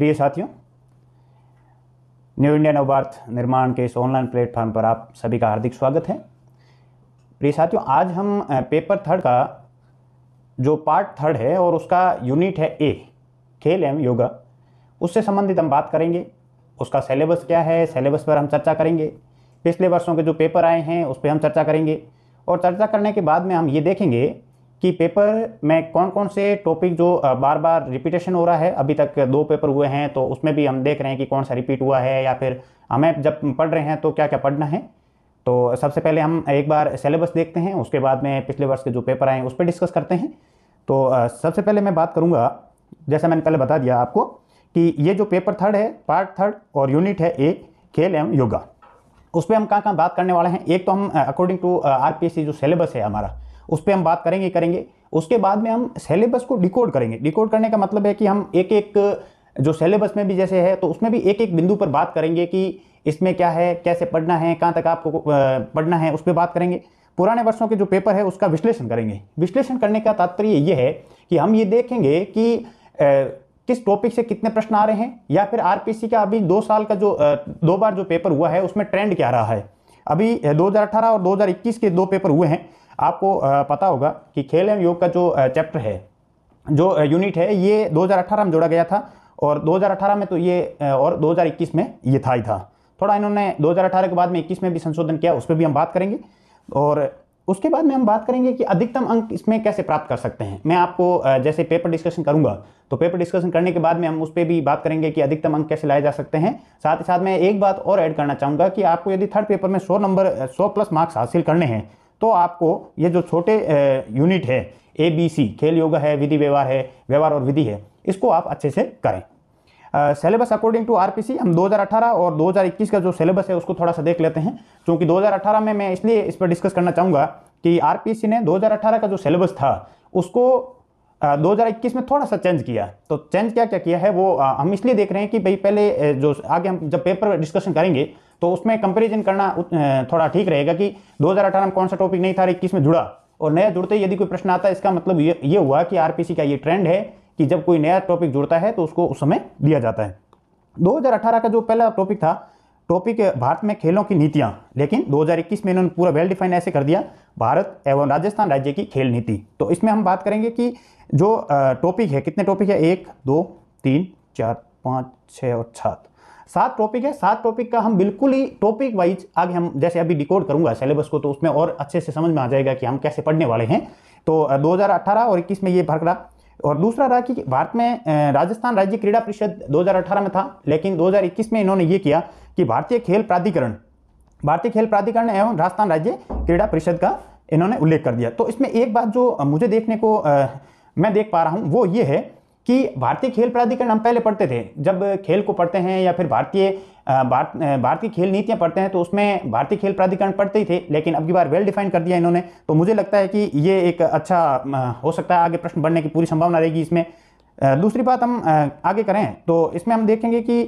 प्रिय साथियों new India Navbharat निर्माण के इस ऑनलाइन प्लेटफॉर्म पर आप सभी का हार्दिक स्वागत है प्रिय साथियों आज हम पेपर थर्ड का जो पार्ट थर्ड है और उसका यूनिट है ए खेल एवं योगा उससे संबंधित हम बात करेंगे उसका सिलेबस क्या है सिलेबस पर हम चर्चा करेंगे पिछले वर्षों के जो पेपर आए हैं उस पर हम चर्चा करेंगे और चर्चा करने के बाद में हम ये देखेंगे कि पेपर में कौन कौन से टॉपिक जो बार बार रिपीटेशन हो रहा है अभी तक दो पेपर हुए हैं तो उसमें भी हम देख रहे हैं कि कौन सा रिपीट हुआ है या फिर हमें जब पढ़ रहे हैं तो क्या क्या पढ़ना है तो सबसे पहले हम एक बार सिलेबस देखते हैं उसके बाद में पिछले वर्ष के जो पेपर आए हैं उस पर डिस्कस करते हैं तो सबसे पहले मैं बात करूँगा जैसा मैंने पहले बता दिया आपको कि ये जो पेपर थर्ड है पार्ट थर्ड और यूनिट है ए खेल एवं योगा उस पर हम कहाँ कहाँ बात करने वाले हैं एक तो हम अकॉर्डिंग टू आर जो सिलेबस है हमारा उस पर हम बात करेंगे करेंगे उसके बाद में हम सेलेबस को डिकोड करेंगे डिकोड करने का मतलब है कि हम एक एक जो सेलेबस में भी जैसे है तो उसमें भी एक एक बिंदु पर बात करेंगे कि इसमें क्या है कैसे पढ़ना है कहाँ तक आपको पढ़ना है उस पर बात करेंगे पुराने वर्षों के जो पेपर है उसका विश्लेषण करेंगे विश्लेषण करने का तात्पर्य ये है कि हम ये देखेंगे कि किस टॉपिक से कितने प्रश्न आ रहे हैं या फिर आरपीसी का अभी दो साल का जो दो बार जो पेपर हुआ है उसमें ट्रेंड क्या रहा है अभी 2018 और 2021 के दो पेपर हुए हैं आपको पता होगा कि खेल एवं योग का जो चैप्टर है जो यूनिट है ये 2018 में जोड़ा गया था और 2018 में तो ये और 2021 में ये था ही था थोड़ा इन्होंने 2018 के बाद में 21 में भी संशोधन किया उस पर भी हम बात करेंगे और उसके बाद में हम बात करेंगे कि अधिकतम अंक इसमें कैसे प्राप्त कर सकते हैं मैं आपको जैसे पेपर डिस्कशन करूंगा तो पेपर डिस्कशन करने के बाद में हम उस पर भी बात करेंगे कि अधिकतम अंक कैसे लाए जा सकते हैं साथ ही साथ मैं एक बात और ऐड करना चाहूँगा कि आपको यदि थर्ड पेपर में सौ नंबर सौ प्लस मार्क्स हासिल करने हैं तो आपको ये जो छोटे यूनिट है ए बी सी खेल योग है विधि व्यवहार है व्यवहार और विधि है इसको आप अच्छे से करें सेलेबस अकॉर्डिंग टू आर हम 2018 और 2021 का जो सिलेबस है उसको थोड़ा सा देख लेते हैं क्योंकि 2018 में मैं इसलिए इस पर डिस्कस करना चाहूँगा कि आर ने 2018 का जो सिलेबस था उसको 2021 में थोड़ा सा चेंज किया तो चेंज क्या क्या किया है वो हम इसलिए देख रहे हैं कि भाई पहले जो आगे हम जब पेपर डिस्कशन करेंगे तो उसमें कंपेरिजन करना थोड़ा ठीक रहेगा कि दो में कौन सा टॉपिक नहीं था इक्कीस में जुड़ा और नया जुड़ते यदि कोई प्रश्न आता है इसका मतलब ये ये हुआ कि आरपीसी का ये ट्रेंड है कि जब कोई नया टॉपिक जुड़ता है तो उसको उस समय दिया जाता है 2018 का जो पहला टॉपिक था टॉपिक भारत में खेलों की नीतियाँ लेकिन 2021 में इन्होंने पूरा वेल डिफाइन ऐसे कर दिया भारत एवं राजस्थान राज्य की खेल नीति तो इसमें हम बात करेंगे कि जो टॉपिक है कितने टॉपिक है एक दो तीन चार पाँच छः और सात सात टॉपिक है सात टॉपिक का हम बिल्कुल ही टॉपिक वाइज आगे हम जैसे अभी डिकोड करूंगा सिलेबस को तो उसमें और अच्छे से समझ में आ जाएगा कि हम कैसे पढ़ने वाले हैं तो 2018 और इक्कीस में ये फर्क रहा और दूसरा रहा कि भारत में राजस्थान राज्य क्रीड़ा परिषद 2018 में था लेकिन 2021 में इन्होंने ये किया कि भारतीय खेल प्राधिकरण भारतीय खेल प्राधिकरण एवं राजस्थान राज्य क्रीड़ा परिषद का इन्होंने उल्लेख कर दिया तो इसमें एक बात जो मुझे देखने को आ, मैं देख पा रहा हूँ वो ये है कि भारतीय खेल प्राधिकरण हम पहले पढ़ते थे जब खेल को पढ़ते हैं या फिर भारतीय भारतीय खेल नीतियां पढ़ते हैं तो उसमें भारतीय खेल प्राधिकरण पढ़ते ही थे लेकिन अब की बार वेल डिफाइन कर दिया इन्होंने तो मुझे लगता है कि ये एक अच्छा हो सकता है आगे प्रश्न बढ़ने की पूरी संभावना रहेगी इसमें दूसरी बात हम आगे करें तो इसमें हम देखेंगे कि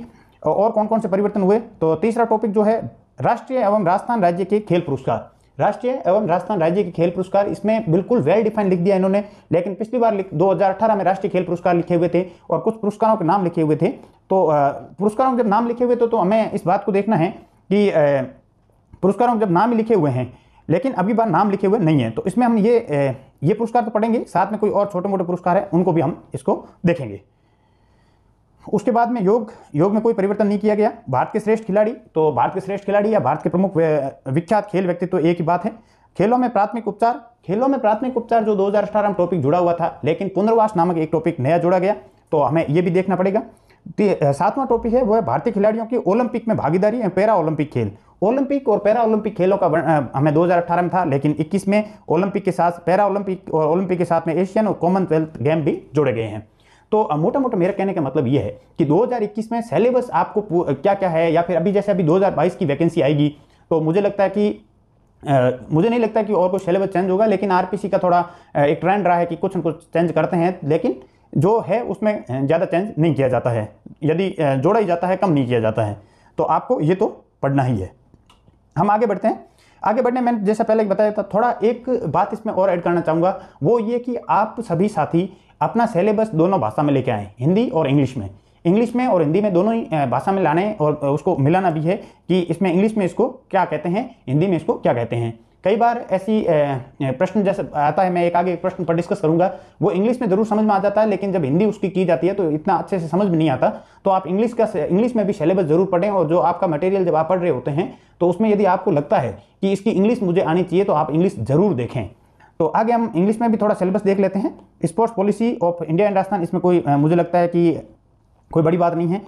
और कौन कौन से परिवर्तन हुए तो तीसरा टॉपिक जो है राष्ट्रीय एवं राजस्थान राज्य के खेल पुरस्कार राष्ट्रीय एवं राजस्थान राज्य के खेल पुरस्कार इसमें बिल्कुल वेल डिफाइन लिख दिया इन्होंने लेकिन पिछली बार 2018 में राष्ट्रीय खेल पुरस्कार लिखे हुए थे और कुछ पुरस्कारों के नाम लिखे हुए थे तो पुरस्कारों के जब नाम लिखे हुए थे तो हमें इस बात को देखना है कि पुरस्कारों के जब नाम लिखे हुए हैं लेकिन अभी बार नाम लिखे हुए नहीं है तो इसमें हम ये ये पुरस्कार तो पढ़ेंगे साथ में कोई और छोटे मोटे पुरस्कार है उनको भी हम इसको देखेंगे उसके बाद में योग योग में कोई परिवर्तन नहीं किया गया भारत के श्रेष्ठ खिलाड़ी तो भारत के श्रेष्ठ खिलाड़ी या भारत के प्रमुख विख्यात खेल व्यक्तित्व तो एक ही बात है खेलों में प्राथमिक उपचार खेलों में प्राथमिक उपचार जो दो में टॉपिक जुड़ा हुआ था लेकिन पुनर्वास नामक एक टॉपिक नया जुड़ा गया तो हमें यह भी देखना पड़ेगा सातवां टॉपिक है वो है भारतीय खिलाड़ियों की ओलंपिक में भागीदारी एवं पैरा ओलंपिक खेल ओलंपिक और पैरा ओलंपिक खेलों का हमें 2018 में था लेकिन 21 में ओलंपिक के साथ पैरा ओलंपिक और ओलंपिक के साथ में एशियन और कॉमनवेल्थ गेम भी जुड़े गए हैं तो मोटा मोटा मेरा कहने का मतलब ये है कि 2021 में सिलेबस आपको क्या क्या है या फिर अभी जैसे अभी 2022 की वैकेंसी आएगी तो मुझे लगता है कि आ, मुझे नहीं लगता कि और कुछ सिलेबस चेंज होगा लेकिन आर का थोड़ा एक ट्रेंड रहा है कि कुछ न कुछ चेंज करते हैं लेकिन जो है उसमें ज़्यादा चेंज नहीं किया जाता है यदि जोड़ा ही जाता है कम नहीं किया जाता है तो आपको ये तो पढ़ना ही है हम आगे बढ़ते हैं आगे बढ़ने मैंने जैसा पहले बताया था थोड़ा एक बात इसमें और ऐड करना चाहूँगा वो ये कि आप सभी साथी अपना सिलेबस दोनों भाषा में लेके आएँ हिंदी और इंग्लिश में इंग्लिश में और हिंदी में दोनों ही भाषा में लाने और उसको मिलाना भी है कि इसमें इंग्लिश में इसको क्या कहते हैं हिंदी में इसको क्या कहते हैं कई बार ऐसी प्रश्न जैसे आता है मैं एक आगे एक प्रश्न पर डिस्कस करूंगा वो इंग्लिश में जरूर समझ में आ जाता है लेकिन जब हिंदी उसकी की जाती है तो इतना अच्छे से समझ में नहीं आता तो आप इंग्लिश का इंग्लिश में भी सिलेबस जरूर पढ़ें और जो आपका मटेरियल जब आप पढ़ रहे होते हैं तो उसमें यदि आपको लगता है कि इसकी इंग्लिश मुझे आनी चाहिए तो आप इंग्लिश जरूर देखें तो आगे हम इंग्लिश में भी थोड़ा सिलेबस देख लेते हैं sports policy of India and Rajasthan इसमें कोई मुझे लगता है कि कोई बड़ी बात नहीं है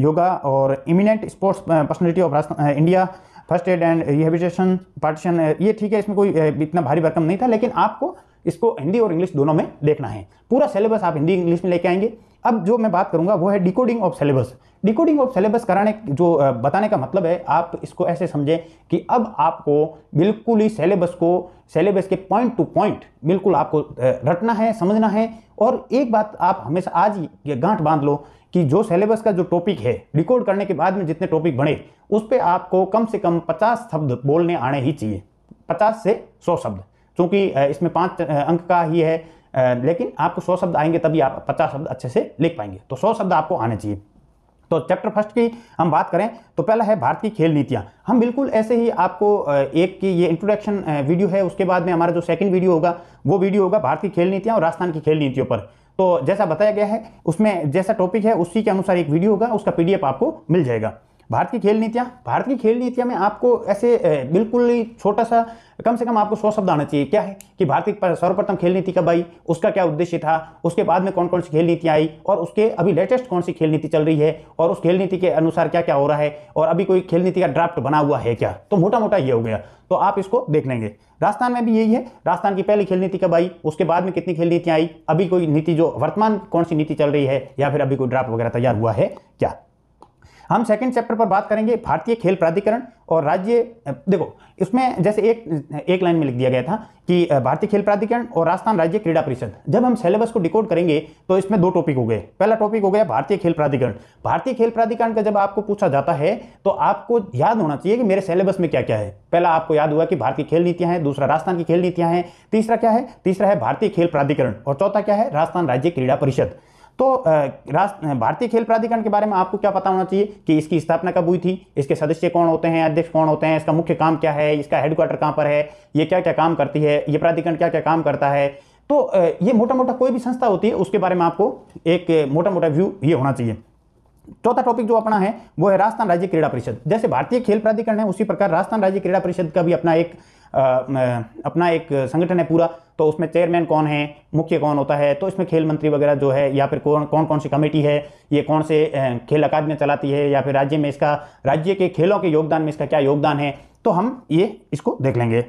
योगा और eminent sports personality of Rajasthan India first aid and rehabilitation partition ये ठीक है इसमें कोई इतना भारी भरकम नहीं था लेकिन आपको इसको हिंदी और इंग्लिश दोनों में देखना है पूरा सिलेबस आप हिंदी इंग्लिश में लेके आएंगे अब जो मैं बात करूंगा वो है decoding of syllabus decoding of syllabus कराने जो बताने का मतलब है आप इसको ऐसे समझें कि अब आपको बिल्कुल ही सिलेबस को सिलेबस के पॉइंट टू पॉइंट बिल्कुल आपको रटना है समझना है और एक बात आप हमेशा आज ये गांठ बांध लो कि जो सिलेबस का जो टॉपिक है रिकॉर्ड करने के बाद में जितने टॉपिक बने उस पर आपको कम से कम पचास शब्द बोलने आने ही चाहिए पचास से सौ शब्द क्योंकि इसमें पाँच अंक का ही है लेकिन आपको सौ शब्द आएंगे तभी आप पचास शब्द अच्छे से लिख पाएंगे तो सौ शब्द आपको आने चाहिए तो चैप्टर फर्स्ट की हम बात करें तो पहला है भारत की खेल नीतियाँ हम बिल्कुल ऐसे ही आपको एक की ये इंट्रोडक्शन वीडियो है उसके बाद में हमारा जो सेकंड वीडियो होगा वो वीडियो होगा भारत की खेल नीतियाँ और राजस्थान की खेल नीतियों पर तो जैसा बताया गया है उसमें जैसा टॉपिक है उसी के अनुसार एक वीडियो होगा उसका पीडीएफ आपको मिल जाएगा भारत की खेल नीतियाँ भारत की खेल नीतियाँ में आपको ऐसे बिल्कुल ही छोटा सा कम से कम आपको सौ शब्द आना चाहिए क्या है कि भारत की सर्वप्रथम खेल नीति कब आई उसका क्या उद्देश्य था उसके बाद में कौन कौन सी खेल नीतियाँ आई और उसके अभी लेटेस्ट कौन सी खेल नीति चल रही है और उस खेल नीति के अनुसार क्या क्या हो रहा है और अभी कोई खेल नीति का ड्राफ्ट बना हुआ है क्या तो मोटा मोटा ये हो गया तो आप इसको देख लेंगे राजस्थान में भी यही है राजस्थान की पहली खेल नीति कब आई उसके बाद में कितनी खेल नीतियाँ आई अभी कोई नीति जो वर्तमान कौन सी नीति चल रही है या फिर अभी कोई ड्राफ्ट वगैरह तैयार हुआ है क्या हम सेकंड चैप्टर पर बात करेंगे भारतीय खेल प्राधिकरण और राज्य देखो इसमें जैसे एक एक लाइन में लिख दिया गया था कि भारतीय खेल प्राधिकरण और राजस्थान राज्य क्रीड़ा परिषद जब हम सिलेबस को डिकोड करेंगे तो इसमें दो टॉपिक हो गए पहला टॉपिक हो गया भारतीय खेल प्राधिकरण भारतीय खेल प्राधिकरण का जब आपको पूछा जाता है तो आपको याद होना चाहिए कि मेरे सिलेबस में क्या क्या है पहला आपको याद हुआ कि भारतीय खेल नीतियां हैं दूसरा राजस्थान की खेल नीतियां हैं तीसरा क्या है तीसरा है भारतीय खेल प्राधिकरण और चौथा क्या है राजस्थान राज्य क्रीड़ा परिषद तो भारतीय खेल प्राधिकरण के बारे में आपको क्या पता होना चाहिए कि इसकी स्थापना कब हुई थी इसके सदस्य कौन होते हैं अध्यक्ष कौन होते हैं इसका मुख्य काम क्या है इसका हेडक्वार्टर कहाँ पर है ये क्या क्या काम करती है ये प्राधिकरण क्या क्या काम करता है तो ये मोटा मोटा कोई भी संस्था होती है उसके बारे में आपको एक मोटा मोटा व्यू ये होना चाहिए चौथा टॉपिक जो अपना है वो है राजस्थान राज्य क्रीड़ा परिषद जैसे भारतीय खेल प्राधिकरण है उसी प्रकार राजस्थान राज्य क्रीड़ा परिषद का भी अपना एक आ, अपना एक संगठन है पूरा तो उसमें चेयरमैन कौन है मुख्य कौन होता है तो इसमें खेल मंत्री वगैरह जो है या फिर कौन कौन कौन सी कमेटी है ये कौन से खेल अकादमी चलाती है या फिर राज्य में इसका राज्य के खेलों के योगदान में इसका क्या योगदान है तो हम ये इसको देख लेंगे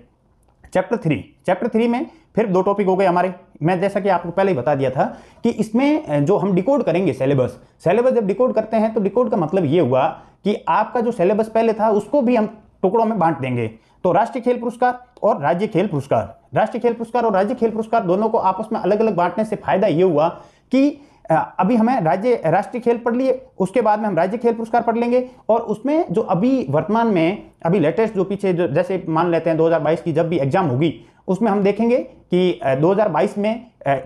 चैप्टर थ्री चैप्टर थ्री में फिर दो टॉपिक हो गए हमारे मैं जैसा कि आपको पहले ही बता दिया था कि इसमें जो हम डिकोड करेंगे सिलेबस सिलेबस जब डिकोड करते हैं तो डिकोड का मतलब ये हुआ कि आपका जो सिलेबस पहले था उसको भी हम टुकड़ों में बांट देंगे तो राष्ट्रीय खेल पुरस्कार और राज्य खेल पुरस्कार राष्ट्रीय खेल पुरस्कार और राज्य खेल पुरस्कार दोनों को आपस में अलग अलग बांटने से फायदा ये हुआ कि अभी हमें राज्य राष्ट्रीय खेल पढ़ लिए उसके बाद में हम राज्य खेल पुरस्कार पढ़ लेंगे और उसमें जो अभी वर्तमान में अभी लेटेस्ट जो पीछे जो जैसे मान लेते हैं 2022 की जब भी एग्जाम होगी उसमें हम देखेंगे कि 2022 में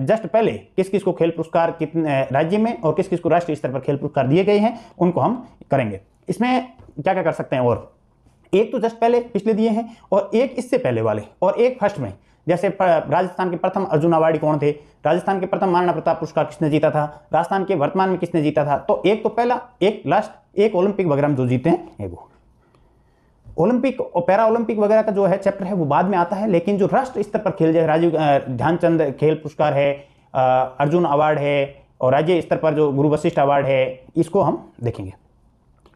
जस्ट पहले किस किस को खेल पुरस्कार कितने राज्य में और किस किस को राष्ट्रीय स्तर पर खेल पुरस्कार दिए गए हैं उनको हम करेंगे इसमें क्या क्या कर सकते हैं और एक तो जस्ट पहले पिछले दिए हैं और एक इससे पहले वाले और एक फर्स्ट में जैसे राजस्थान के प्रथम अर्जुन अवार्डी कौन थे राजस्थान के प्रथम महाराणा प्रताप पुरस्कार किसने जीता था राजस्थान के वर्तमान में किसने जीता था तो एक तो पहला एक लास्ट एक ओलंपिक वगैरह में जो जीते हैं वो ओलंपिक और पैरा ओलंपिक वगैरह का जो है चैप्टर है वो बाद में आता है लेकिन जो राष्ट्र स्तर पर खेल जैसे राजीव ध्यानचंद खेल पुरस्कार है अर्जुन अवार्ड है और राज्य स्तर पर जो गुरु वशिष्ठ अवार्ड है इसको हम देखेंगे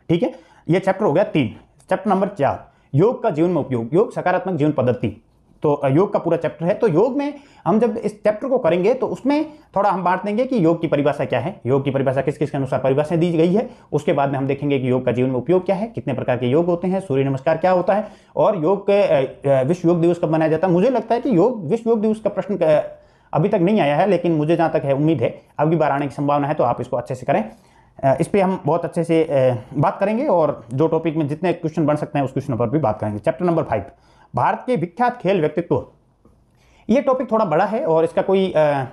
ठीक है ये चैप्टर हो गया तीन चैप्टर नंबर चार योग का जीवन में उपयोग योग सकारात्मक जीवन पद्धति तो योग का पूरा चैप्टर है तो योग में हम जब इस चैप्टर को करेंगे तो उसमें थोड़ा हम बांट देंगे कि योग की परिभाषा क्या है योग की परिभाषा किस किस के अनुसार परिभाषा दी गई है उसके बाद में हम देखेंगे कि योग का जीवन में उपयोग क्या है कितने प्रकार के योग होते हैं सूर्य नमस्कार क्या होता है और योग के विश्व योग दिवस कब मनाया जाता है मुझे लगता है कि योग विश्व योग दिवस का प्रश्न अभी तक नहीं आया है लेकिन मुझे जहाँ तक है उम्मीद है अब की बार आने की संभावना है तो आप इसको अच्छे से करें इस पर हम बहुत अच्छे से बात करेंगे और जो टॉपिक में जितने क्वेश्चन बन सकते हैं उस क्वेश्चन पर भी बात करेंगे चैप्टर नंबर फाइव भारत के विख्यात खेल व्यक्तित्व ये टॉपिक थोड़ा बड़ा है और इसका कोई आ, आ,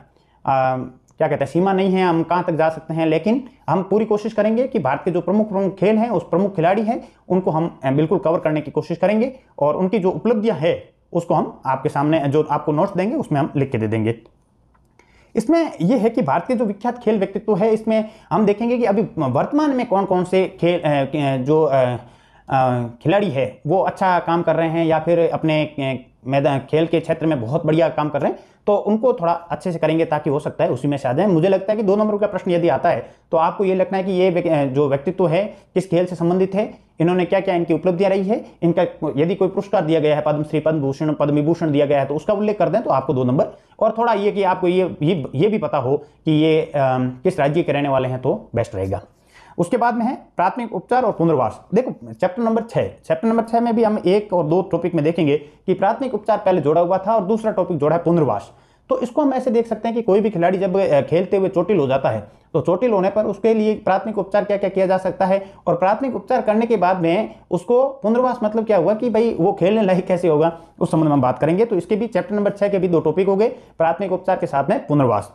क्या कहते हैं सीमा नहीं है हम कहाँ तक जा सकते हैं लेकिन हम पूरी कोशिश करेंगे कि भारत के जो प्रमुख प्रमुख खेल हैं उस प्रमुख खिलाड़ी हैं उनको हम बिल्कुल कवर करने की कोशिश करेंगे और उनकी जो उपलब्धियाँ है उसको हम आपके सामने जो आपको नोट्स देंगे उसमें हम लिख के दे देंगे इसमें यह है कि भारत के जो विख्यात खेल व्यक्तित्व है इसमें हम देखेंगे कि अभी वर्तमान में कौन कौन से खेल जो खिलाड़ी है वो अच्छा काम कर रहे हैं या फिर अपने मैदान खेल के क्षेत्र में बहुत बढ़िया काम कर रहे हैं तो उनको थोड़ा अच्छे से करेंगे ताकि हो सकता है उसी में से आ जाए मुझे लगता है कि दो नंबर का प्रश्न यदि आता है तो आपको ये लगना है कि ये जो व्यक्तित्व है किस खेल से संबंधित है इन्होंने क्या क्या इनकी उपलब्धियां रही है इनका यदि कोई पुरस्कार दिया गया है पद्मश्री पद्म भूषण पद्म विभूषण दिया गया है तो उसका उल्लेख कर दें तो आपको दो नंबर और थोड़ा ये कि आपको ये ये, ये भी पता हो कि ये किस राज्य के रहने वाले हैं तो बेस्ट रहेगा उसके बाद में है प्राथमिक उपचार और पुनर्वास देखो चैप्टर नंबर छः चैप्टर नंबर छः में भी हम एक और दो टॉपिक में देखेंगे कि प्राथमिक उपचार पहले जोड़ा हुआ था और दूसरा टॉपिक जोड़ा है पुनर्वास तो इसको हम ऐसे देख सकते हैं कि कोई भी खिलाड़ी जब खेलते हुए चोटिल हो जाता है तो चोटिल होने पर उसके लिए प्राथमिक उपचार क्या क्या किया जा सकता है और प्राथमिक उपचार करने के बाद में उसको पुनर्वास मतलब क्या हुआ कि भाई वो खेलने लायक कैसे होगा उस संबंध में हम बात करेंगे तो इसके भी चैप्टर नंबर छः के भी दो टॉपिक हो गए प्राथमिक उपचार के साथ में पुनर्वास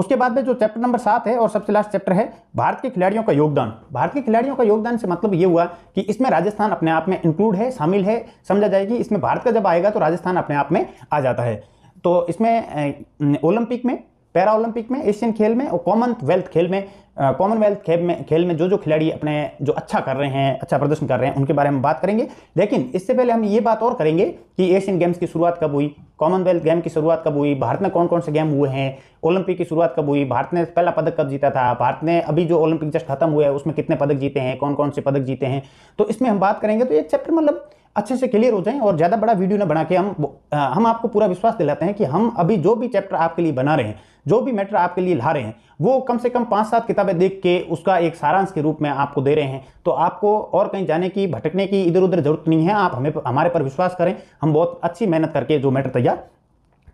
उसके बाद में जो चैप्टर नंबर सात है और सबसे लास्ट चैप्टर है भारत के खिलाड़ियों का योगदान भारत के खिलाड़ियों का योगदान से मतलब ये हुआ कि इसमें राजस्थान अपने आप में इंक्लूड है शामिल है समझा जाएगी इसमें भारत का जब आएगा तो राजस्थान अपने आप में आ जाता है तो इसमें ओलंपिक में पैरा ओलंपिक में एशियन खेल में और कॉमनवेल्थ खेल में कॉमनवेल्थ खेल में खेल में जो जो खिलाड़ी अपने जो अच्छा कर रहे हैं अच्छा प्रदर्शन कर रहे हैं उनके बारे में बात करेंगे लेकिन इससे पहले हम ये बात और करेंगे कि एशियन गेम्स की शुरुआत कब हुई कॉमनवेल्थ गेम की शुरुआत कब हुई भारत में कौन कौन से गेम हुए हैं ओलंपिक की शुरुआत कब हुई भारत ने पहला पदक कब जीता था भारत ने अभी जो ओलंपिक जस्ट खत्म हुआ है उसमें कितने पदक जीते हैं कौन कौन से पदक जीते हैं तो इसमें हम बात करेंगे तो एक चैप्टर मतलब अच्छे से क्लियर हो जाए और ज़्यादा बड़ा वीडियो ना बना के हम हम आपको पूरा विश्वास दिलाते हैं कि हम अभी जो भी चैप्टर आपके लिए बना रहे हैं जो भी मैटर आपके लिए ला रहे हैं वो कम से कम पाँच सात किताबें देख के उसका एक सारांश के रूप में आपको दे रहे हैं तो आपको और कहीं जाने की भटकने की इधर उधर जरूरत नहीं है आप हमें हमारे पर विश्वास करें हम बहुत अच्छी मेहनत करके जो मैटर तैयार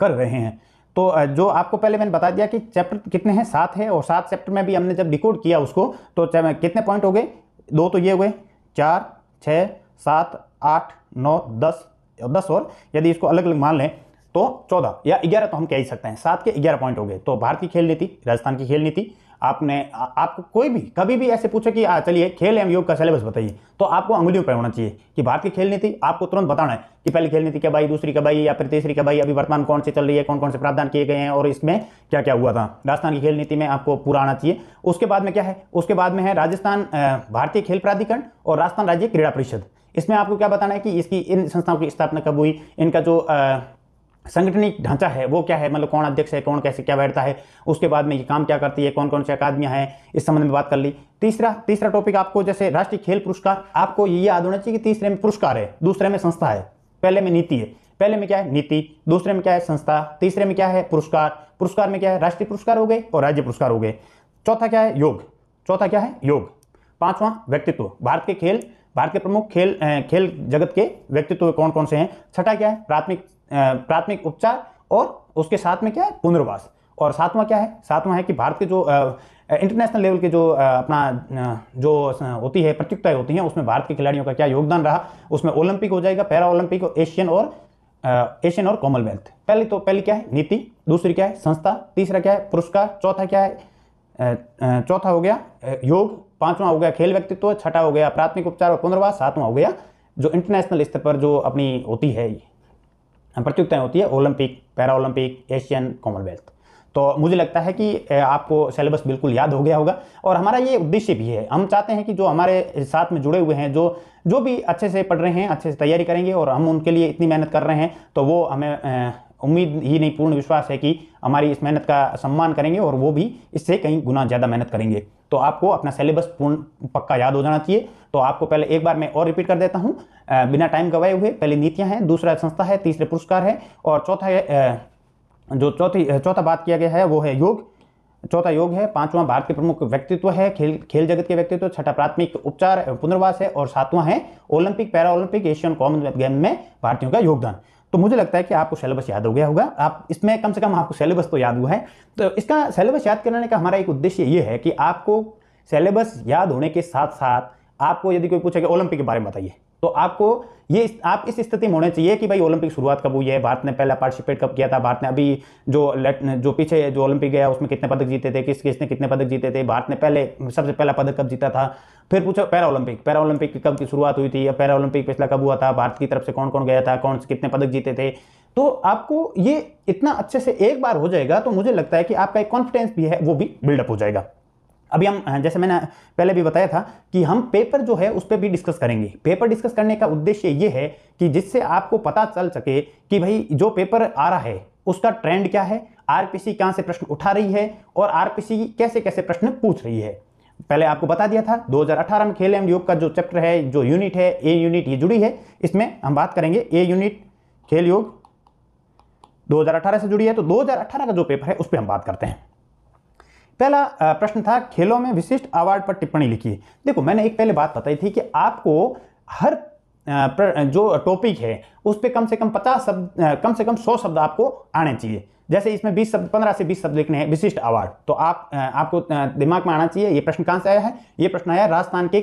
कर रहे हैं तो जो आपको पहले मैंने बता दिया कि चैप्टर कितने हैं सात है और सात चैप्टर में भी हमने जब डिकोड किया उसको तो कितने पॉइंट हो गए दो तो ये हुए चार छः सात आठ नौ दस दस और यदि इसको अलग अलग मान लें तो चौदह या ग्यारह तो हम कह ही सकते हैं सात के ग्यारह पॉइंट हो गए तो भारत की खेल नीति राजस्थान की खेल नीति आपने आ, आपको कोई भी कभी भी ऐसे पूछे कि चलिए खेल एवं योग का सिलेबस बताइए तो आपको अंगुलियों पर होना चाहिए कि भारत की खेल नीति आपको तुरंत बताना है कि पहली खेल नीति क्या भाई दूसरी क्या भाई या फिर तीसरी क्या भाई अभी वर्तमान कौन से चल रही है कौन कौन से प्रावधान किए गए हैं और इसमें क्या क्या हुआ था राजस्थान की खेल नीति में आपको पूरा आना चाहिए उसके बाद में क्या है उसके बाद में है राजस्थान भारतीय खेल प्राधिकरण और राजस्थान राज्य क्रीड़ा परिषद इसमें आपको क्या बताना है कि इसकी इन संस्थाओं की स्थापना कब हुई इनका जो संगठनिक ढांचा है वो क्या है मतलब कौन अध्यक्ष है कौन कैसे क्या बैठता है उसके बाद में ये काम क्या करती है कौन कौन से अकादमियाँ हैं इस संबंध में बात कर ली तीसरा तीसरा टॉपिक आपको जैसे राष्ट्रीय खेल पुरस्कार आपको ये याद होना चाहिए कि तीसरे में पुरस्कार है दूसरे में संस्था है पहले में नीति है पहले में क्या है नीति दूसरे में क्या है संस्था तीसरे में क्या है पुरस्कार पुरस्कार में क्या है राष्ट्रीय पुरस्कार हो गए और राज्य पुरस्कार हो गए चौथा क्या है योग चौथा क्या है योग पांचवा व्यक्तित्व भारत के खेल भारत के प्रमुख खेल खेल जगत के व्यक्तित्व कौन कौन से हैं छठा क्या है प्राथमिक प्राथमिक उपचार और उसके साथ में क्या है पुनर्वास और सातवां क्या है सातवां है कि भारत के जो इंटरनेशनल लेवल के जो अपना जो होती है प्रतियोगिताएं होती हैं उसमें भारत के खिलाड़ियों का क्या योगदान रहा उसमें ओलंपिक हो जाएगा पैरा ओलंपिक एशियन और एशियन और कॉमनवेल्थ पहले तो पहली क्या है नीति दूसरी क्या है संस्था तीसरा क्या है पुरस्कार चौथा क्या है चौथा हो गया योग पांचवा हो गया खेल व्यक्तित्व छठा हो गया प्राथमिक उपचार और पुनर्वास सातवां हो गया जो इंटरनेशनल स्तर पर जो अपनी होती है प्रतियोगिताएँ होती है Olympic para Olympic Asian Commonwealth तो मुझे लगता है कि आपको सिलेबस बिल्कुल याद हो गया होगा और हमारा ये उद्देश्य भी है हम चाहते हैं कि जो हमारे साथ में जुड़े हुए हैं जो जो भी अच्छे से पढ़ रहे हैं अच्छे से तैयारी करेंगे और हम उनके लिए इतनी मेहनत कर रहे हैं तो वो हमें उम्मीद ही नहीं पूर्ण विश्वास है कि हमारी इस मेहनत का सम्मान करेंगे और वो भी इससे कहीं गुना ज़्यादा मेहनत करेंगे तो आपको अपना सिलेबस पूर्ण पक्का याद हो जाना चाहिए तो आपको पहले एक बार मैं और रिपीट कर देता हूँ बिना टाइम गवाए हुए पहले नीतियाँ हैं दूसरा संस्था है तीसरे पुरस्कार है और चौथा है जो चौथी चौथा बात किया गया है वो है योग चौथा योग है पांचवा भारत के प्रमुख व्यक्तित्व है खेल खेल जगत के व्यक्तित्व छठा प्राथमिक उपचार पुनर्वास है और सातवां है Olympic para Olympic Asian Commonwealth game में भारतीयों का योगदान तो मुझे लगता है कि आपको सिलेबस याद हो गया होगा आप इसमें कम से कम आपको सिलेबस तो याद हुआ है तो इसका सिलेबस याद कराने का हमारा एक उद्देश्य ये है कि आपको सिलेबस याद होने के साथ साथ आपको यदि कोई पूछे कि ओलंपिक के बारे में बताइए तो आपको ये आप इस स्थिति में होने चाहिए कि भाई ओलंपिक शुरुआत कब हुई है भारत ने पहला पार्टिसिपेट कब किया था भारत ने अभी जो लेट जो पीछे जो ओलंपिक गया उसमें कितने पदक जीते थे किस किसने कितने पदक जीते थे भारत ने पहले सबसे पहला पदक कब जीता था फिर पूछो पैरा ओलंपिक पैरा ओलंपिक कब की शुरुआत हुई थी या पैरा ओलंपिक पिछला कब हुआ था भारत की तरफ से कौन कौन गया था कौन से कितने पदक जीते थे तो आपको ये इतना अच्छे से एक बार हो जाएगा तो मुझे लगता है कि आपका एक कॉन्फिडेंस भी है वो भी बिल्डअप हो जाएगा अभी हम हाँ, जैसे मैंने पहले भी बताया था कि हम पेपर जो है उस पर भी डिस्कस करेंगे पेपर डिस्कस करने का उद्देश्य ये है कि जिससे आपको पता चल सके कि भाई जो पेपर आ रहा है उसका ट्रेंड क्या है आरपीसी कहाँ से प्रश्न उठा रही है और आरपीसी कैसे कैसे प्रश्न पूछ रही है पहले आपको बता दिया था 2018 में खेल एवं योग का जो चैप्टर है जो यूनिट है ए यूनिट ये जुड़ी है इसमें हम बात करेंगे ए यूनिट खेल योग 2018 से जुड़ी है तो 2018 का जो पेपर है उस पर हम बात करते हैं पहला प्रश्न था खेलों में विशिष्ट अवार्ड पर टिप्पणी लिखिए देखो मैंने एक पहले बात बताई थी कि आपको हर जो टॉपिक है उस पर कम से कम पचास शब्द कम से कम सौ शब्द आपको आने चाहिए जैसे इसमें 20 शब्द 15 से 20 शब्द लिखने हैं विशिष्ट अवार्ड तो आप आपको दिमाग में आना चाहिए ये प्रश्न कहाँ से आया है ये प्रश्न आया राजस्थान के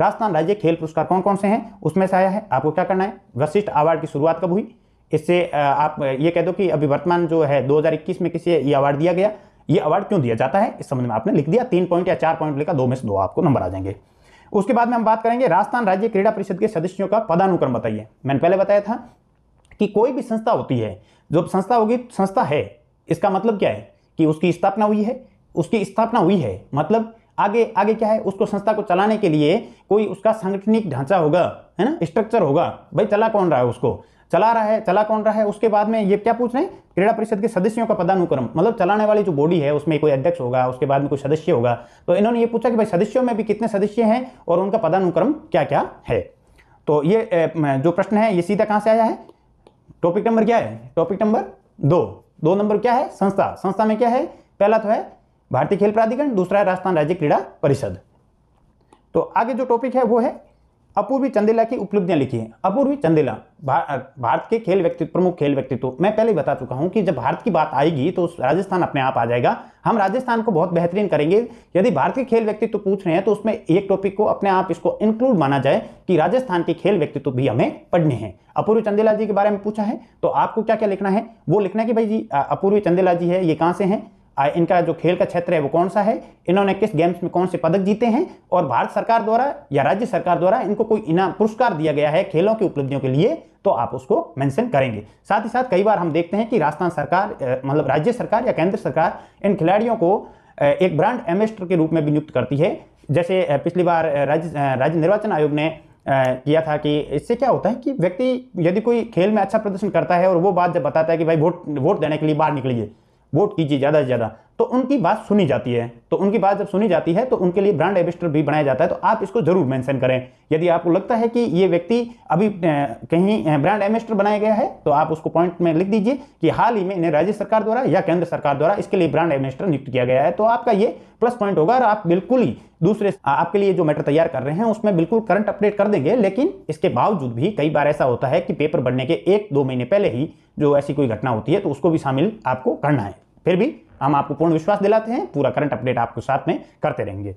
राजस्थान राज्य खेल पुरस्कार कौन कौन से हैं उसमें से आया है आपको क्या करना है वशिष्ठ अवार्ड की शुरुआत कब हुई इससे आप ये कह दो कि अभी वर्तमान जो है 2021 में किसी ये अवार्ड दिया गया ये अवार्ड क्यों दिया जाता है इस संबंध में आपने लिख दिया तीन पॉइंट या चार पॉइंट लिखा दो में से दो आपको नंबर आ जाएंगे उसके बाद में हम बात करेंगे राजस्थान राज्य क्रीड़ा परिषद के सदस्यों का पदानुक्रम बताइए मैंने पहले बताया था कि कोई भी संस्था होती है जो संस्था होगी संस्था है इसका मतलब क्या है कि उसकी स्थापना हुई है उसकी स्थापना हुई है मतलब आगे आगे क्या है उसको संस्था को चलाने के लिए कोई उसका सांगठनिक ढांचा होगा है ना स्ट्रक्चर होगा भाई चला कौन रहा है उसको चला रहा है चला कौन रहा है उसके बाद में ये क्या पूछ रहे हैं क्रीड़ा परिषद के सदस्यों का पदानुक्रम मतलब चलाने वाली जो बॉडी है उसमें कोई अध्यक्ष होगा उसके बाद में कोई सदस्य होगा तो इन्होंने ये पूछा कि भाई सदस्यों में भी कितने सदस्य हैं और उनका पदानुक्रम क्या क्या है तो ये जो प्रश्न है ये सीधा कहाँ से आया है टॉपिक नंबर क्या है टॉपिक नंबर दो दो नंबर क्या है संस्था संस्था में क्या है पहला तो है भारतीय खेल प्राधिकरण दूसरा है राजस्थान राज्य क्रीड़ा परिषद तो आगे जो टॉपिक है वो है अपूर्वी चंदेला की उपलब्धियां लिखी है अपूर्वी चंदेला भार, भारत के खेल व्यक्तित्व प्रमुख खेल व्यक्तित्व मैं पहले बता चुका हूं कि जब भारत की बात आएगी तो राजस्थान अपने आप आ जाएगा हम राजस्थान को बहुत बेहतरीन करेंगे यदि भारत के खेल व्यक्तित्व पूछ रहे हैं तो उसमें एक टॉपिक को अपने आप इसको इंक्लूड माना जाए कि राजस्थान के खेल व्यक्तित्व भी हमें पढ़ने हैं अपूर्वी चंदेला जी के बारे में पूछा है तो आपको क्या क्या लिखना है वो लिखना है कि भाई जी अपूर्वी चंदेला जी है ये कहाँ से हैं इनका जो खेल का क्षेत्र है वो कौन सा है इन्होंने किस गेम्स में कौन से पदक जीते हैं और भारत सरकार द्वारा या राज्य सरकार द्वारा इनको कोई इनाम पुरस्कार दिया गया है खेलों की उपलब्धियों के लिए तो आप उसको मेंशन करेंगे साथ ही साथ कई बार हम देखते हैं कि राजस्थान सरकार मतलब राज्य सरकार या केंद्र सरकार इन खिलाड़ियों को एक ब्रांड एम्बेसडर के रूप में भी नियुक्त करती है जैसे पिछली बार राज्य राज्य निर्वाचन आयोग ने किया था कि इससे क्या होता है कि व्यक्ति यदि कोई खेल में अच्छा प्रदर्शन करता है और वो बात जब बताता है कि भाई वोट वोट देने के लिए बाहर निकलिए वोट कीजिए ज़्यादा से ज़्यादा तो उनकी बात सुनी जाती है तो उनकी बात जब सुनी जाती है तो उनके लिए ब्रांड एम्बेस्टर भी बनाया जाता है तो आप इसको जरूर मेंशन करें यदि आपको लगता है कि ये व्यक्ति अभी कहीं ब्रांड एम्बेस्टर बनाया गया है तो आप उसको पॉइंट में लिख दीजिए कि हाल ही में इन्हें राज्य सरकार द्वारा या केंद्र सरकार द्वारा इसके लिए ब्रांड एम्बेस्टर नियुक्त किया गया है तो आपका ये प्लस पॉइंट होगा और आप बिल्कुल ही दूसरे आपके लिए जो मैटर तैयार कर रहे हैं उसमें बिल्कुल करंट अपडेट कर देंगे लेकिन इसके बावजूद भी कई बार ऐसा होता है कि पेपर बनने के एक दो महीने पहले ही जो ऐसी कोई घटना होती है तो उसको भी शामिल आपको करना है फिर भी हम आपको पूर्ण विश्वास दिलाते हैं पूरा करंट अपडेट आपको साथ में करते रहेंगे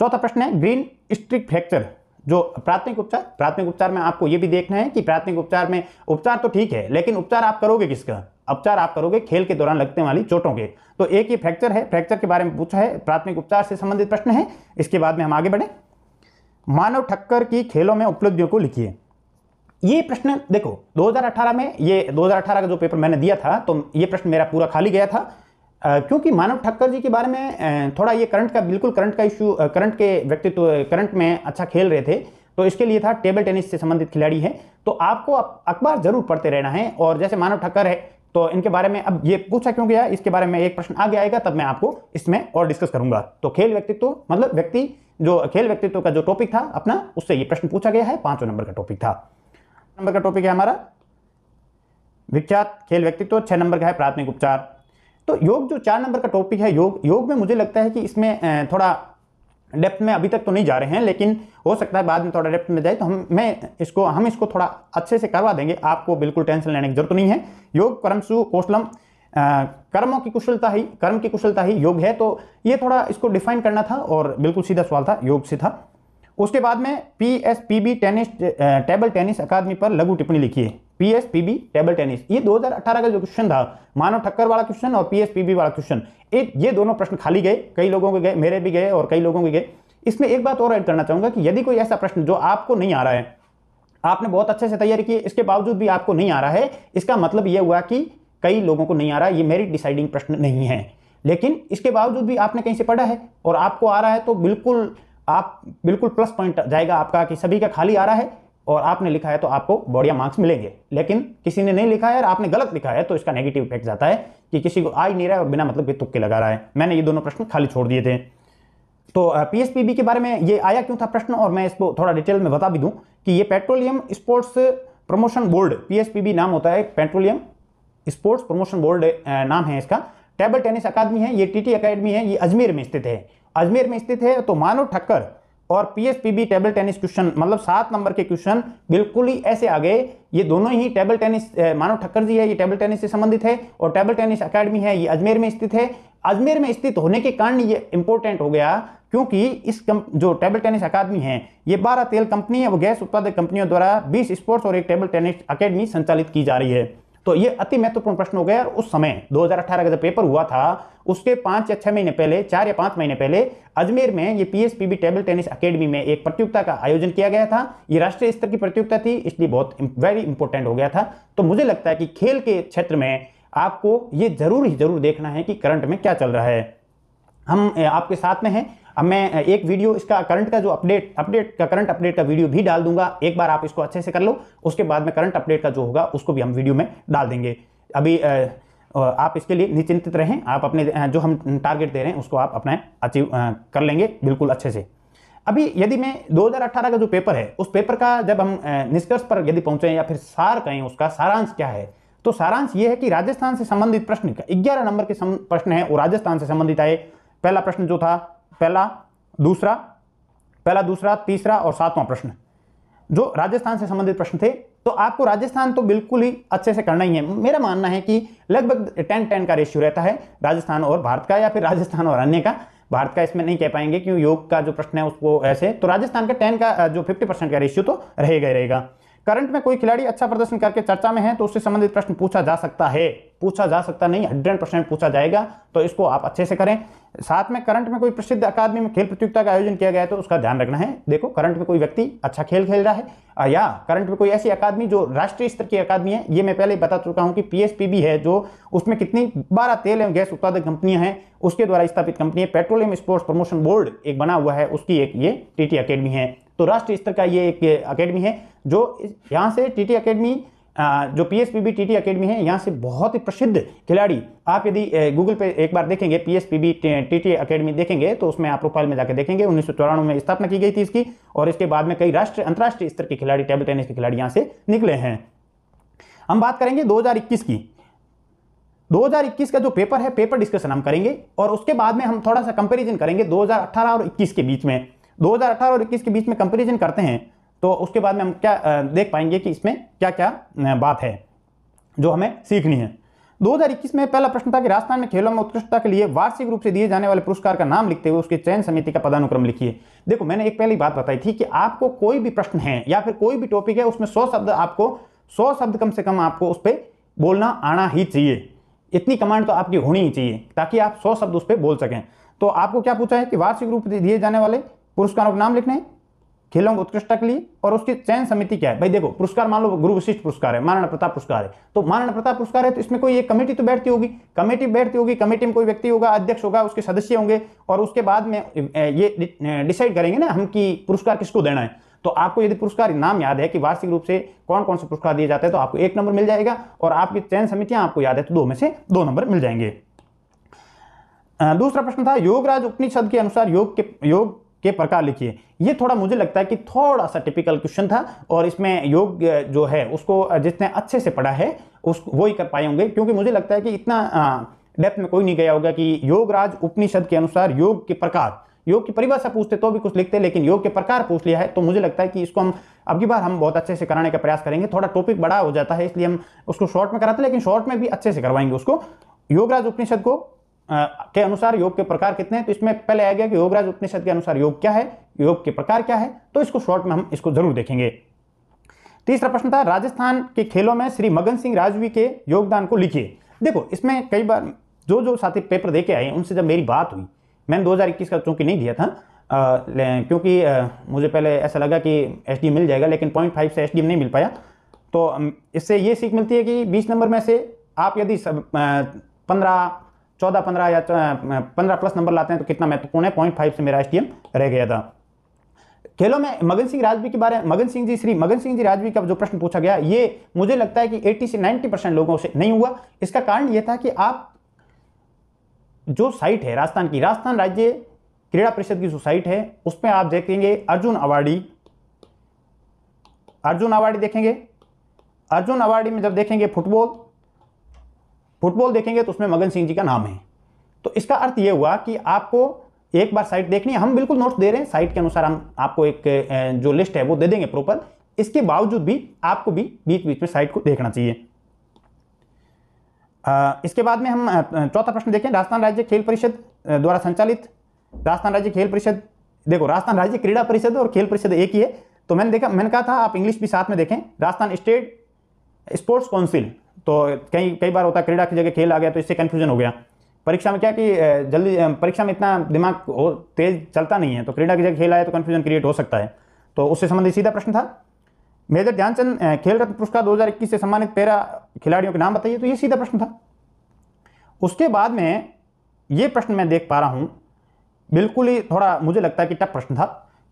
चौथा प्रश्न है ग्रीन स्ट्रिक फ्रैक्चर जो प्राथमिक उपचार प्राथमिक उपचार में आपको यह भी देखना है कि प्राथमिक उपचार में उपचार तो ठीक है लेकिन उपचार आप करोगे किसका उपचार आप करोगे खेल के दौरान लगने वाली चोटों के तो एक ही फ्रैक्चर है फ्रैक्चर के बारे में पूछा है प्राथमिक उपचार से संबंधित प्रश्न है इसके बाद में हम आगे बढ़े मानव ठक्कर की खेलों में उपलब्धियों को लिखिए ये प्रश्न देखो 2018 में ये 2018 का जो पेपर मैंने दिया था तो ये प्रश्न मेरा पूरा खाली गया था क्योंकि मानव ठक्कर जी के बारे में थोड़ा ये करंट का बिल्कुल करंट का इश्यू करंट के व्यक्तित्व करंट में अच्छा खेल रहे थे तो इसके लिए था टेबल टेनिस से संबंधित खिलाड़ी है तो आपको अखबार ज़रूर पढ़ते रहना है और जैसे मानव ठक्कर है तो इनके बारे में अब ये पूछा क्यों गया इसके बारे में एक प्रश्न आगे आएगा तब मैं आपको इसमें और डिस्कस करूंगा तो खेल व्यक्तित्व मतलब व्यक्ति जो खेल व्यक्तित्व का जो टॉपिक था अपना उससे ये प्रश्न पूछा गया है पांचों नंबर का टॉपिक था नंबर का टॉपिक है हमारा विख्यात खेल व्यक्तित्व छः नंबर का है प्राथमिक उपचार तो योग जो चार नंबर का टॉपिक है योग योग में मुझे लगता है कि इसमें थोड़ा डेप्थ में अभी तक तो नहीं जा रहे हैं लेकिन हो सकता है बाद में थोड़ा डेप्थ में जाए तो हम मैं इसको हम इसको थोड़ा अच्छे से करवा देंगे आपको बिल्कुल टेंशन लेने की जरूरत नहीं है योग कर्मसु कौशलम कर्मों की कुशलता ही कर्म की कुशलता ही योग है तो ये थोड़ा इसको डिफाइन करना था और बिल्कुल सीधा सवाल था योग से था उसके बाद में P S P B tennis table tennis अकादमी पर लघु टिप्पणी लिखी है P S P B table tennis ये 2018 का जो क्वेश्चन था मानव ठक्कर वाला क्वेश्चन और पी एस पी बी वाला क्वेश्चन एक ये दोनों प्रश्न खाली गए कई लोगों के गए मेरे भी गए और कई लोगों के गए इसमें एक बात और ऐड करना चाहूँगा कि यदि कोई ऐसा प्रश्न जो आपको नहीं आ रहा है आपने बहुत अच्छे से तैयारी की इसके बावजूद भी आपको नहीं आ रहा है इसका मतलब ये हुआ कि कई लोगों को नहीं आ रहा ये मेरिट डिसाइडिंग प्रश्न नहीं है लेकिन इसके बावजूद भी आपने कहीं से पढ़ा है और आपको आ रहा है तो बिल्कुल आप बिल्कुल प्लस पॉइंट जाएगा आपका कि सभी का खाली आ रहा है और आपने लिखा है तो आपको बढ़िया मार्क्स मिलेंगे लेकिन किसी ने नहीं लिखा है और आपने गलत लिखा है तो इसका नेगेटिव इफेक्ट जाता है कि किसी को आ ही नहीं रहा है और बिना मतलब के तुक्के लगा रहा है मैंने ये दोनों प्रश्न खाली छोड़ दिए थे तो पीएसपीबी के बारे में ये आया क्यों था प्रश्न और मैं इसको थोड़ा डिटेल में बता भी दूं कि ये petroleum sports promotion board PSPB नाम होता है पेट्रोलियम स्पोर्ट्स प्रमोशन बोर्ड नाम है इसका टेबल टेनिस अकादमी है ये टीटी अकादमी है ये अजमेर में स्थित है अजमेर में स्थित है तो मानव ठक्कर और पीएसपीबी टेबल टेनिस क्वेश्चन मतलब सात नंबर के क्वेश्चन बिल्कुल ही ऐसे आ गए ये दोनों ही टेबल टेनिस मानव ठक्कर जी है ये टेबल टेनिस से संबंधित है और टेबल टेनिस अकेडमी है ये अजमेर में स्थित है अजमेर में स्थित होने के कारण ये इंपॉर्टेंट हो गया क्योंकि इस कम, जो टेबल टेनिस अकादमी है ये बारह तेल कंपनी है वो गैस उत्पादक कंपनियों द्वारा बीस स्पोर्ट्स और एक टेबल टेनिस अकेडमी संचालित की जा रही है तो ये अति महत्वपूर्ण प्रश्न हो गया और उस समय 2018 का जब पेपर हुआ था उसके पांच या छह महीने पहले चार या पांच महीने पहले अजमेर में ये पीएसपीबी टेबल टेनिस अकेडमी में एक प्रतियोगिता का आयोजन किया गया था ये राष्ट्रीय स्तर की प्रतियोगिता थी इसलिए बहुत वेरी इंपॉर्टेंट हो गया था तो मुझे लगता है कि खेल के क्षेत्र में आपको ये जरूर ही जरूर देखना है कि करंट में क्या चल रहा है हम आपके साथ में हैं अब मैं एक वीडियो इसका करंट का जो अपडेट अपडेट का करंट अपडेट का वीडियो भी डाल दूंगा एक बार आप इसको अच्छे से कर लो उसके बाद में करंट अपडेट का जो होगा उसको भी हम वीडियो में डाल देंगे अभी आप इसके लिए निश्चिंतित रहें आप अपने जो हम टारगेट दे रहे हैं उसको आप अपना अचीव कर लेंगे बिल्कुल अच्छे से अभी यदि मैं 2018 का जो पेपर है उस पेपर का जब हम निष्कर्ष पर यदि पहुंचे या फिर सार कहें उसका सारांश क्या है तो सारांश यह है कि राजस्थान से संबंधित प्रश्न ग्यारह नंबर के प्रश्न है वो राजस्थान से संबंधित आए पहला प्रश्न जो था पहला दूसरा पहला दूसरा तीसरा और सातवां प्रश्न जो राजस्थान से संबंधित प्रश्न थे तो आपको राजस्थान तो बिल्कुल ही अच्छे से करना ही है मेरा मानना है कि लगभग टेन टेन का रेशियो रहता है राजस्थान और भारत का या फिर राजस्थान और अन्य का भारत का इसमें नहीं कह पाएंगे क्यों योग का जो प्रश्न है उसको ऐसे तो राजस्थान का टेन का जो फिफ्टी परसेंट का रेशियो तो रहेगा ही रहेगा करंट में कोई खिलाड़ी अच्छा प्रदर्शन करके चर्चा में है तो उससे संबंधित प्रश्न पूछा जा सकता है पूछा जा सकता नहीं हंड्रेड परसेंट पूछा जाएगा तो इसको आप अच्छे से करें साथ में करंट में कोई प्रसिद्ध अकादमी में खेल प्रतियोगिता का आयोजन किया गया है तो उसका ध्यान रखना है देखो करंट में कोई व्यक्ति अच्छा खेल खेल रहा है या करंट में कोई ऐसी अकादमी जो राष्ट्रीय स्तर की अकादमी है ये मैं पहले बता चुका हूँ कि पी है जो उसमें कितनी बारह तेल एवं गैस उत्पादक कंपनियां हैं उसके द्वारा स्थापित कंपनी है पेट्रोलियम स्पोर्ट्स प्रमोशन बोर्ड एक बना हुआ है उसकी एक ये टी टी है तो राष्ट्रीय स्तर का ये एक अकेडमी है जो यहाँ से टी टी अकेडमी जो पी एस पी अकेडमी है यहाँ से बहुत ही प्रसिद्ध खिलाड़ी आप यदि गूगल पे एक बार देखेंगे पी एस पी अकेडमी देखेंगे तो उसमें आप प्रोफाइल में जाकर देखेंगे उन्नीस में स्थापना की गई थी इसकी और इसके बाद में कई राष्ट्रीय अंतर्राष्ट्रीय स्तर के खिलाड़ी टेबल टेनिस के खिलाड़ी यहाँ से निकले हैं हम बात करेंगे दो की 2021 का जो पेपर है पेपर डिस्कशन हम करेंगे और उसके बाद में हम थोड़ा सा कंपैरिजन करेंगे 2018 और 21 के बीच में 2018 और 21 के बीच में कंपेरिजन करते हैं तो उसके बाद में हम क्या देख पाएंगे कि इसमें क्या क्या बात है जो हमें सीखनी है 2021 में पहला प्रश्न था कि राजस्थान में खेलों में उत्कृष्टता के लिए वार्षिक रूप से दिए जाने वाले पुरस्कार का नाम लिखते हुए उसके चयन समिति का पदानुक्रम लिखिए देखो मैंने एक पहली बात बताई थी कि आपको कोई भी प्रश्न है या फिर कोई भी टॉपिक है उसमें सौ शब्द आपको सौ शब्द कम से कम आपको उस पर बोलना आना ही चाहिए इतनी कमांड तो आपकी होनी ही चाहिए ताकि आप सौ शब्द उस पर बोल सकें तो आपको क्या पूछा है कि वार्षिक रूप से दिए जाने वाले पुरस्कारों के नाम लिखने हैं खेलों में उत्कृष्टता के लिए और उसकी चयन समिति क्या है भाई देखो पुरस्कार मान लो गुरु विशिष्ट पुरस्कार है महाराणा प्रताप पुरस्कार है तो महाराणा प्रताप पुरस्कार है तो इसमें कोई एक कमेटी तो बैठती होगी कमेटी बैठती होगी कमेटी में कोई व्यक्ति होगा अध्यक्ष होगा उसके सदस्य होंगे और उसके बाद में ये डिसाइड करेंगे ना हम कि पुरस्कार किसको देना है तो आपको यदि पुरस्कार नाम याद है कि वार्षिक रूप से कौन कौन से पुरस्कार दिए जाते हैं तो आपको एक नंबर मिल जाएगा और आपकी चयन समितियां आपको याद है तो दो में से दो नंबर मिल जाएंगे दूसरा प्रश्न था योगराज उपनिषद के अनुसार योग के योग के प्रकार लिखिए ये थोड़ा मुझे लगता है कि थोड़ा सा टिपिकल क्वेश्चन था और इसमें योग जो है उसको जिसने अच्छे से पढ़ा है उस वो ही कर पाए होंगे क्योंकि मुझे लगता है कि इतना डेप्थ में कोई नहीं गया होगा कि योगराज उपनिषद के अनुसार योग के प्रकार योग की परिभाषा पूछते तो भी कुछ लिखते लेकिन योग के प्रकार पूछ लिया है तो मुझे लगता है कि इसको हम अब की बार हम बहुत अच्छे से कराने का प्रयास करेंगे थोड़ा टॉपिक बड़ा हो जाता है इसलिए हम उसको शॉर्ट में कराते हैं लेकिन शॉर्ट में भी अच्छे से करवाएंगे उसको योगराज उपनिषद को के अनुसार योग के प्रकार कितने हैं तो इसमें पहले आ गया कि योगराज उपनिषद के अनुसार योग क्या है योग के प्रकार क्या है तो इसको शॉर्ट में हम इसको जरूर देखेंगे तीसरा प्रश्न था राजस्थान के खेलों में श्री मगन सिंह राजवी के योगदान को लिखिए देखो इसमें कई बार जो जो साथी पेपर दे के आए उनसे जब मेरी बात हुई मैंने दो का चूंकि नहीं दिया था आ, क्योंकि आ, मुझे पहले ऐसा लगा कि एस मिल जाएगा लेकिन पॉइंट फाइव से एस नहीं मिल पाया तो इससे ये सीख मिलती है कि बीस नंबर में से आप यदि सब पंद्रह चौदह तो, पंद्रह या पंद्रह प्लस नंबर लाते हैं तो कितना महत्वपूर्ण है पॉइंट फाइव से मेरा एस रह गया था खेलों में मगन सिंह राजवी के बारे में मगन सिंह जी श्री मगन सिंह जी राजवी का जो प्रश्न पूछा गया ये मुझे लगता है कि 80 से 90 परसेंट लोगों से नहीं हुआ इसका कारण यह था कि आप जो साइट है राजस्थान की राजस्थान राज्य क्रीड़ा परिषद की जो साइट है उसमें आप देखेंगे अर्जुन अवार्डी अर्जुन अवार्डी देखेंगे अर्जुन अवार्डी में जब देखेंगे फुटबॉल फुटबॉल देखेंगे तो उसमें मगन सिंह जी का नाम है तो इसका अर्थ ये हुआ कि आपको एक बार साइट देखनी है हम बिल्कुल नोट्स दे रहे हैं साइट के अनुसार हम आपको एक जो लिस्ट है वो दे देंगे प्रॉपर इसके बावजूद भी आपको भी बीच बीच में साइट को देखना चाहिए इसके बाद में हम चौथा प्रश्न देखें राजस्थान राज्य खेल परिषद द्वारा संचालित राजस्थान राज्य खेल परिषद देखो राजस्थान राज्य क्रीड़ा परिषद और खेल परिषद एक ही है तो मैंने देखा मैंने कहा था आप इंग्लिश भी साथ में देखें राजस्थान स्टेट स्पोर्ट्स काउंसिल तो कई कई बार होता है क्रीड़ा की जगह खेल आ गया तो इससे कन्फ्यूजन हो गया परीक्षा में क्या कि जल्दी परीक्षा में इतना दिमाग हो तेज चलता नहीं है तो क्रीड़ा की जगह खेल आया तो कन्फ्यूजन क्रिएट हो सकता है तो उससे संबंधित सीधा प्रश्न था मेजर ध्यानचंद खेल रत्न पुरस्कार दो से सम्मानित तेरह खिलाड़ियों के नाम बताइए तो ये सीधा प्रश्न था उसके बाद में ये प्रश्न मैं देख पा रहा हूँ बिल्कुल ही थोड़ा मुझे लगता है कि टफ प्रश्न था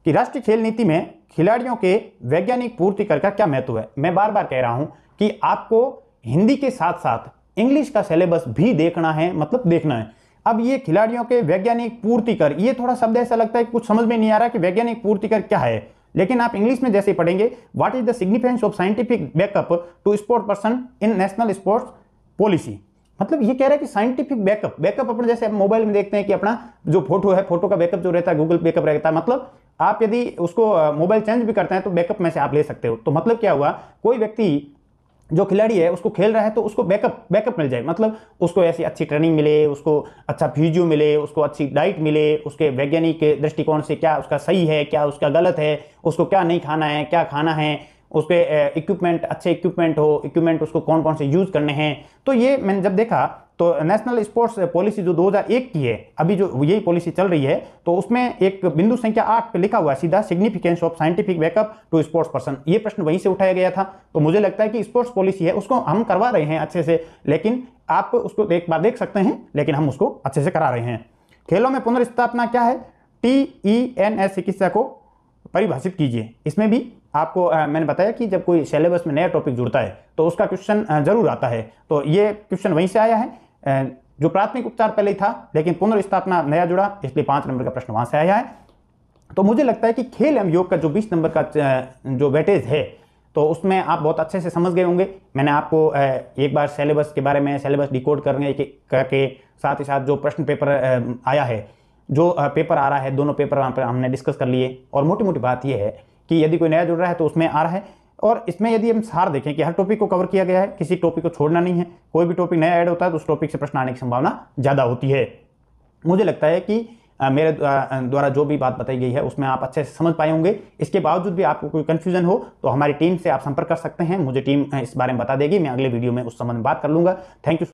कि राष्ट्रीय खेल नीति में खिलाड़ियों के वैज्ञानिक पूर्ति कर का क्या महत्व है मैं बार बार कह रहा हूँ कि आपको हिंदी के साथ साथ इंग्लिश का सिलेबस भी देखना है मतलब देखना है अब ये खिलाड़ियों के वैज्ञानिक पूर्ति कर ये थोड़ा शब्द ऐसा लगता है कुछ समझ में नहीं आ रहा कि वैज्ञानिक पूर्ति कर क्या है लेकिन आप इंग्लिश में जैसे पढ़ेंगे what is the significance of scientific backup to sport person in national sports policy मतलब ये कह रहा है कि साइंटिफिक बैकअप बैकअप अपने जैसे मोबाइल में देखते हैं कि अपना जो फोटो है फोटो का बैकअप जो रहता है गूगल बैकअप रहता है मतलब आप यदि उसको मोबाइल चेंज भी करते हैं तो बैकअप में से आप ले सकते हो तो मतलब क्या हुआ कोई व्यक्ति जो खिलाड़ी है उसको खेल रहा है तो उसको बैकअप बैकअप मिल जाए मतलब उसको ऐसी अच्छी ट्रेनिंग मिले उसको अच्छा फिजियो मिले उसको अच्छी डाइट मिले उसके वैज्ञानिक दृष्टिकोण से क्या उसका सही है क्या उसका गलत है उसको क्या नहीं खाना है क्या खाना है उसके इक्विपमेंट अच्छे इक्विपमेंट हो इक्विपमेंट उसको कौन कौन से यूज़ करने हैं तो ये मैंने जब देखा तो नेशनल स्पोर्ट्स पॉलिसी जो 2001 की है अभी जो यही पॉलिसी चल रही है तो उसमें एक बिंदु संख्या आठ पे लिखा हुआ है सीधा significance of scientific backup to sports person ये प्रश्न वहीं से उठाया गया था तो मुझे लगता है कि स्पोर्ट्स पॉलिसी है उसको हम करवा रहे हैं अच्छे से लेकिन आप उसको एक बार देख सकते हैं लेकिन हम उसको अच्छे से करा रहे हैं खेलों में पुनर्स्थापना क्या है टी ई एन एस चिकित्सा को परिभाषित कीजिए इसमें भी आपको आ, मैंने बताया कि जब कोई सिलेबस में नया टॉपिक जुड़ता है तो उसका क्वेश्चन जरूर आता है तो ये क्वेश्चन वहीं से आया है जो प्राथमिक उपचार पहले ही था लेकिन पुनर्स्थापना नया जुड़ा इसलिए पांच नंबर का प्रश्न वहां से आया है तो मुझे लगता है कि खेल एवं योग का जो बीस नंबर का जो वेटेज है तो उसमें आप बहुत अच्छे से समझ गए होंगे मैंने आपको एक बार सिलेबस के बारे में सिलेबस डिकोड करने के करके साथ ही साथ जो प्रश्न पेपर आया है जो पेपर आ रहा है दोनों पेपर वहाँ पर हमने डिस्कस कर लिए और मोटी मोटी बात यह है कि यदि कोई नया जुड़ रहा है तो उसमें आ रहा है और इसमें यदि हम सार देखें कि हर टॉपिक को कवर किया गया है किसी टॉपिक को छोड़ना नहीं है कोई भी टॉपिक नया ऐड होता है तो उस टॉपिक से प्रश्न आने की संभावना ज़्यादा होती है मुझे लगता है कि मेरे द्वारा जो भी बात बताई गई है उसमें आप अच्छे से समझ पाए होंगे इसके बावजूद भी आपको कोई कन्फ्यूजन हो तो हमारी टीम से आप संपर्क कर सकते हैं मुझे टीम इस बारे में बता देगी मैं अगले वीडियो में उस संबंध में बात कर लूँगा थैंक यू